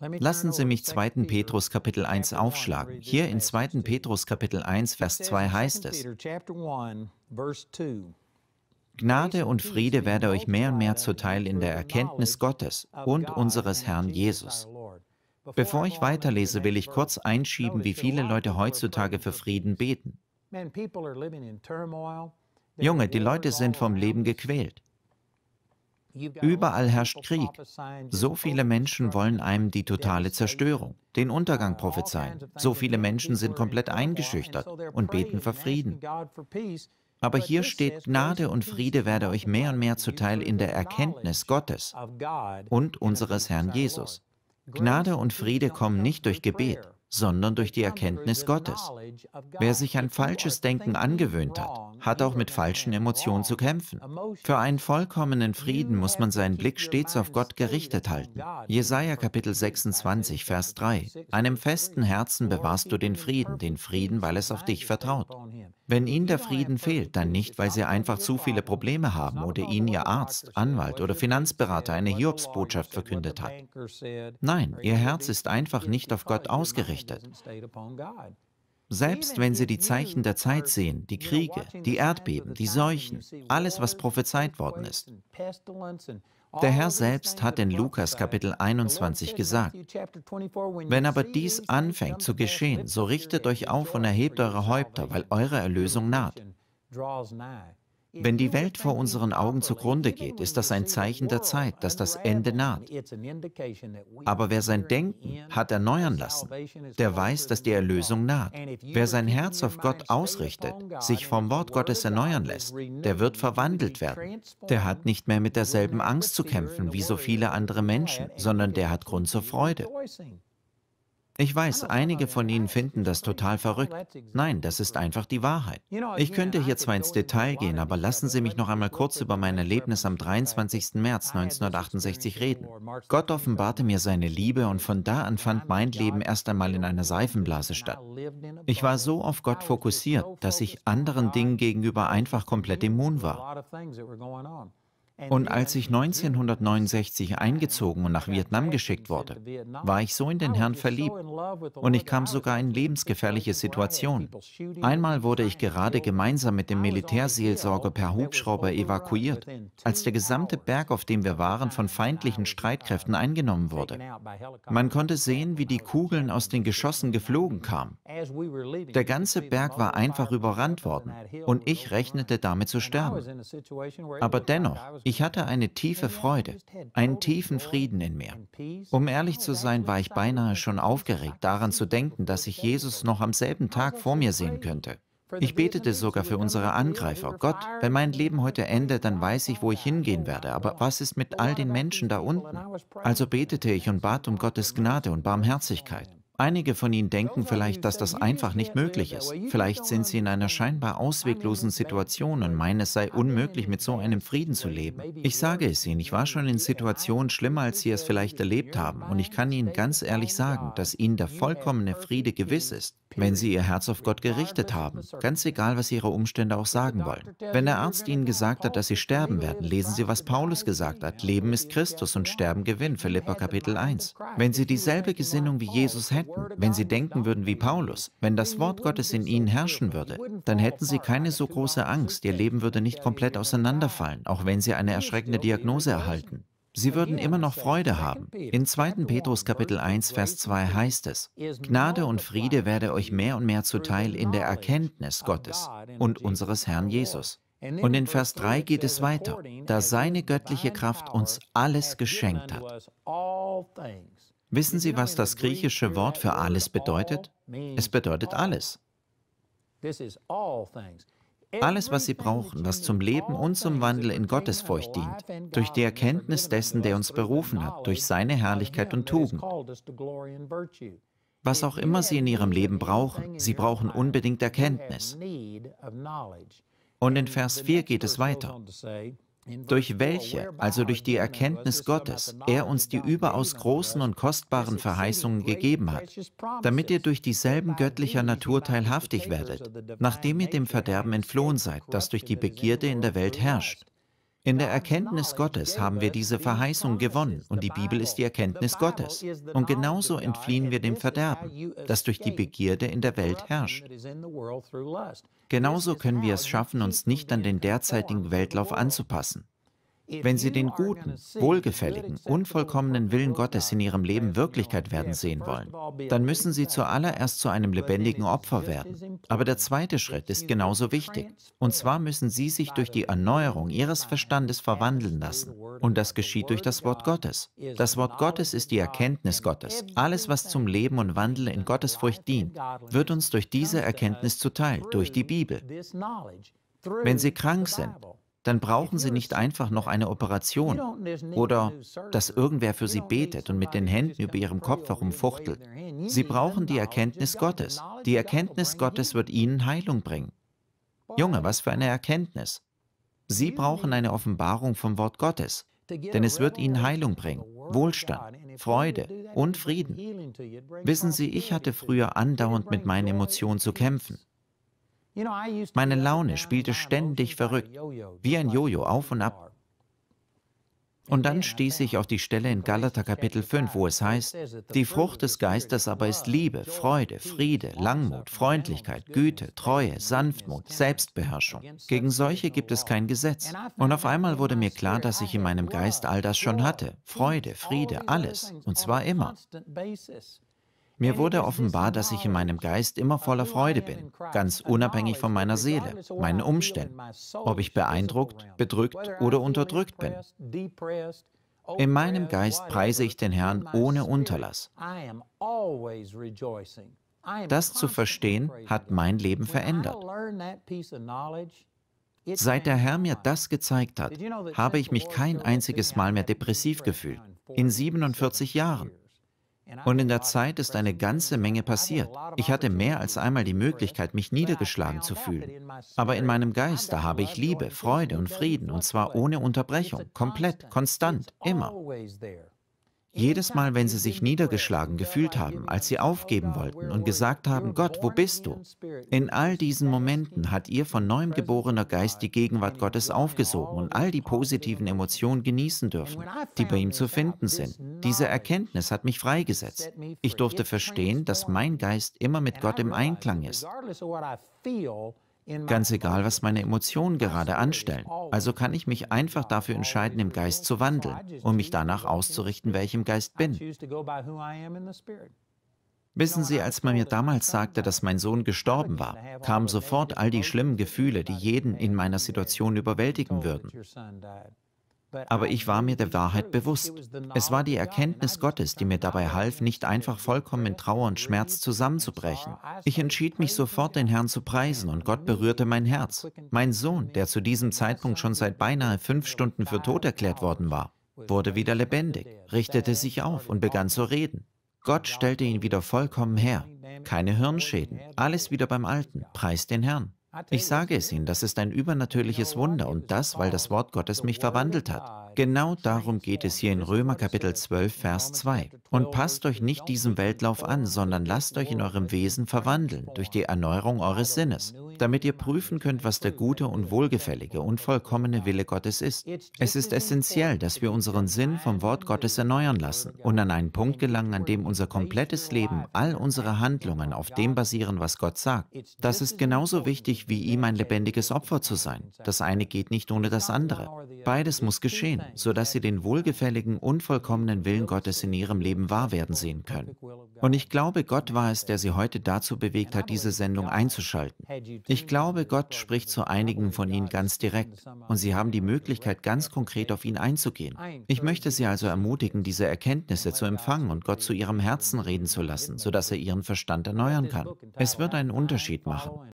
Lassen Sie mich 2. Petrus Kapitel 1 aufschlagen. Hier in 2. Petrus Kapitel 1, Vers 2 heißt es, Gnade und Friede werde euch mehr und mehr zuteil in der Erkenntnis Gottes und unseres Herrn Jesus. Bevor ich weiterlese, will ich kurz einschieben, wie viele Leute heutzutage für Frieden beten. Junge, die Leute sind vom Leben gequält. Überall herrscht Krieg. So viele Menschen wollen einem die totale Zerstörung, den Untergang prophezeien. So viele Menschen sind komplett eingeschüchtert und beten für Frieden. Aber hier steht, Gnade und Friede werde euch mehr und mehr zuteil in der Erkenntnis Gottes und unseres Herrn Jesus. Gnade und Friede kommen nicht durch Gebet, sondern durch die Erkenntnis Gottes. Wer sich ein falsches Denken angewöhnt hat, hat auch mit falschen Emotionen zu kämpfen. Für einen vollkommenen Frieden muss man seinen Blick stets auf Gott gerichtet halten. Jesaja Kapitel 26, Vers 3. Einem festen Herzen bewahrst du den Frieden, den Frieden, weil es auf dich vertraut. Wenn ihnen der Frieden fehlt, dann nicht, weil sie einfach zu viele Probleme haben oder ihnen ihr Arzt, Anwalt oder Finanzberater eine Hiobsbotschaft verkündet hat. Nein, ihr Herz ist einfach nicht auf Gott ausgerichtet. Selbst wenn sie die Zeichen der Zeit sehen, die Kriege, die Erdbeben, die Seuchen, alles, was prophezeit worden ist. Der Herr selbst hat in Lukas Kapitel 21 gesagt, wenn aber dies anfängt zu geschehen, so richtet euch auf und erhebt eure Häupter, weil eure Erlösung naht. Wenn die Welt vor unseren Augen zugrunde geht, ist das ein Zeichen der Zeit, dass das Ende naht. Aber wer sein Denken hat erneuern lassen, der weiß, dass die Erlösung naht. Wer sein Herz auf Gott ausrichtet, sich vom Wort Gottes erneuern lässt, der wird verwandelt werden. Der hat nicht mehr mit derselben Angst zu kämpfen wie so viele andere Menschen, sondern der hat Grund zur Freude. Ich weiß, einige von Ihnen finden das total verrückt. Nein, das ist einfach die Wahrheit. Ich könnte hier zwar ins Detail gehen, aber lassen Sie mich noch einmal kurz über mein Erlebnis am 23. März 1968 reden. Gott offenbarte mir seine Liebe und von da an fand mein Leben erst einmal in einer Seifenblase statt. Ich war so auf Gott fokussiert, dass ich anderen Dingen gegenüber einfach komplett immun war. Und als ich 1969 eingezogen und nach Vietnam geschickt wurde, war ich so in den Herrn verliebt und ich kam sogar in lebensgefährliche Situationen. Einmal wurde ich gerade gemeinsam mit dem Militärseelsorger per Hubschrauber evakuiert, als der gesamte Berg, auf dem wir waren, von feindlichen Streitkräften eingenommen wurde. Man konnte sehen, wie die Kugeln aus den Geschossen geflogen kamen. Der ganze Berg war einfach überrannt worden und ich rechnete damit zu sterben. Aber dennoch, ich hatte eine tiefe Freude, einen tiefen Frieden in mir. Um ehrlich zu sein, war ich beinahe schon aufgeregt, daran zu denken, dass ich Jesus noch am selben Tag vor mir sehen könnte. Ich betete sogar für unsere Angreifer. Oh Gott, wenn mein Leben heute endet, dann weiß ich, wo ich hingehen werde. Aber was ist mit all den Menschen da unten? Also betete ich und bat um Gottes Gnade und Barmherzigkeit. Einige von Ihnen denken vielleicht, dass das einfach nicht möglich ist. Vielleicht sind Sie in einer scheinbar ausweglosen Situation und meinen, es sei unmöglich, mit so einem Frieden zu leben. Ich sage es Ihnen, ich war schon in Situationen schlimmer, als Sie es vielleicht erlebt haben. Und ich kann Ihnen ganz ehrlich sagen, dass Ihnen der vollkommene Friede gewiss ist, wenn Sie Ihr Herz auf Gott gerichtet haben. Ganz egal, was Ihre Umstände auch sagen wollen. Wenn der Arzt Ihnen gesagt hat, dass Sie sterben werden, lesen Sie, was Paulus gesagt hat. Leben ist Christus und Sterben Gewinn, Philippa Kapitel 1. Wenn Sie dieselbe Gesinnung wie Jesus hätten, merken, wenn sie denken würden wie Paulus, wenn das Wort Gottes in ihnen herrschen würde, dann hätten sie keine so große Angst, ihr Leben würde nicht komplett auseinanderfallen, auch wenn sie eine erschreckende Diagnose erhalten. Sie würden immer noch Freude haben. In 2. Petrus Kapitel 1, Vers 2 heißt es, Gnade und Friede werde euch mehr und mehr zuteil in der Erkenntnis Gottes und unseres Herrn Jesus. Und in Vers 3 geht es weiter, da seine göttliche Kraft uns alles geschenkt hat. Wissen Sie, was das genau griechische Wort für alles bedeutet? Es bedeutet alles. Alles, was Sie brauchen, was zum Leben und zum Wandel in Gottesfurcht dient, durch die Erkenntnis dessen, der uns berufen hat, durch seine Herrlichkeit und Tugend. Was auch immer Sie in Ihrem Leben brauchen, Sie brauchen unbedingt Erkenntnis. Und in Vers 4 geht es weiter durch welche, also durch die Erkenntnis Gottes, er uns die überaus großen und kostbaren Verheißungen gegeben hat, damit ihr durch dieselben göttlicher Natur teilhaftig werdet, nachdem ihr dem Verderben entflohen seid, das durch die Begierde in der Welt herrscht. In der Erkenntnis Gottes haben wir diese Verheißung gewonnen und die Bibel ist die Erkenntnis Gottes. Und genauso entfliehen wir dem Verderben, das durch die Begierde in der Welt herrscht. Genauso können wir es schaffen, uns nicht an den derzeitigen Weltlauf anzupassen. Wenn Sie den guten, wohlgefälligen, unvollkommenen Willen Gottes in Ihrem Leben Wirklichkeit werden sehen wollen, dann müssen Sie zuallererst zu einem lebendigen Opfer werden. Aber der zweite Schritt ist genauso wichtig. Und zwar müssen Sie sich durch die Erneuerung Ihres Verstandes verwandeln lassen. Und das geschieht durch das Wort Gottes. Das Wort Gottes ist die Erkenntnis Gottes. Alles, was zum Leben und Wandel in Gottesfurcht dient, wird uns durch diese Erkenntnis zuteil, durch die Bibel. Wenn Sie krank sind, dann brauchen sie nicht einfach noch eine Operation oder dass irgendwer für sie betet und mit den Händen über ihrem Kopf herumfuchtelt. Sie brauchen die Erkenntnis Gottes. Die Erkenntnis Gottes wird ihnen Heilung bringen. Junge, was für eine Erkenntnis. Sie brauchen eine Offenbarung vom Wort Gottes, denn es wird ihnen Heilung bringen, Wohlstand, Freude und Frieden. Wissen Sie, ich hatte früher andauernd mit meinen Emotionen zu kämpfen. Meine Laune spielte ständig verrückt, wie ein Jojo auf und ab. Und dann stieß ich auf die Stelle in Galater Kapitel 5, wo es heißt, die Frucht des Geistes aber ist Liebe, Freude, Friede, Langmut, Freundlichkeit, Güte, Treue, Sanftmut, Selbstbeherrschung. Gegen solche gibt es kein Gesetz. Und auf einmal wurde mir klar, dass ich in meinem Geist all das schon hatte. Freude, Friede, alles. Und zwar immer. Mir wurde offenbar, dass ich in meinem Geist immer voller Freude bin, ganz unabhängig von meiner Seele, meinen Umständen, ob ich beeindruckt, bedrückt oder unterdrückt bin. In meinem Geist preise ich den Herrn ohne Unterlass. Das zu verstehen hat mein Leben verändert. Seit der Herr mir das gezeigt hat, habe ich mich kein einziges Mal mehr depressiv gefühlt, in 47 Jahren. Und in der Zeit ist eine ganze Menge passiert. Ich hatte mehr als einmal die Möglichkeit, mich niedergeschlagen zu fühlen. Aber in meinem Geist, da habe ich Liebe, Freude und Frieden, und zwar ohne Unterbrechung, komplett, konstant, immer. Jedes Mal, wenn sie sich niedergeschlagen gefühlt haben, als sie aufgeben wollten und gesagt haben, Gott, wo bist du? In all diesen Momenten hat ihr von neuem geborener Geist die Gegenwart Gottes aufgesogen und all die positiven Emotionen genießen dürfen, die bei ihm zu finden sind. Diese Erkenntnis hat mich freigesetzt. Ich durfte verstehen, dass mein Geist immer mit Gott im Einklang ist. Ganz egal, was meine Emotionen gerade anstellen. Oh, also kann ich mich einfach oh, dafür entscheiden, im Geist zu wandeln und um mich danach auszurichten, wer ich im Geist bin. Wissen Sie, als man mir damals sagte, dass mein Sohn gestorben war, kamen sofort all die schlimmen Gefühle, die jeden in meiner Situation überwältigen würden. Aber ich war mir der Wahrheit bewusst. Es war die Erkenntnis Gottes, die mir dabei half, nicht einfach vollkommen in Trauer und Schmerz zusammenzubrechen. Ich entschied mich sofort, den Herrn zu preisen, und Gott berührte mein Herz. Mein Sohn, der zu diesem Zeitpunkt schon seit beinahe fünf Stunden für tot erklärt worden war, wurde wieder lebendig, richtete sich auf und begann zu reden. Gott stellte ihn wieder vollkommen her. Keine Hirnschäden, alles wieder beim Alten. Preis den Herrn. Ich sage es Ihnen, das ist ein übernatürliches Wunder und das, weil das Wort Gottes mich verwandelt hat. Genau darum geht es hier in Römer Kapitel 12, Vers 2. Und passt euch nicht diesem Weltlauf an, sondern lasst euch in eurem Wesen verwandeln durch die Erneuerung eures Sinnes, damit ihr prüfen könnt, was der gute und wohlgefällige und vollkommene Wille Gottes ist. Es ist essentiell, dass wir unseren Sinn vom Wort Gottes erneuern lassen und an einen Punkt gelangen, an dem unser komplettes Leben, all unsere Handlungen auf dem basieren, was Gott sagt. Das ist genauso wichtig wie ihm ein lebendiges Opfer zu sein. Das eine geht nicht ohne das andere. Beides muss geschehen sodass sie den wohlgefälligen, unvollkommenen Willen Gottes in ihrem Leben wahr werden sehen können. Und ich glaube, Gott war es, der sie heute dazu bewegt hat, diese Sendung einzuschalten. Ich glaube, Gott spricht zu einigen von ihnen ganz direkt und sie haben die Möglichkeit, ganz konkret auf ihn einzugehen. Ich möchte sie also ermutigen, diese Erkenntnisse zu empfangen und Gott zu ihrem Herzen reden zu lassen, sodass er ihren Verstand erneuern kann. Es wird einen Unterschied machen.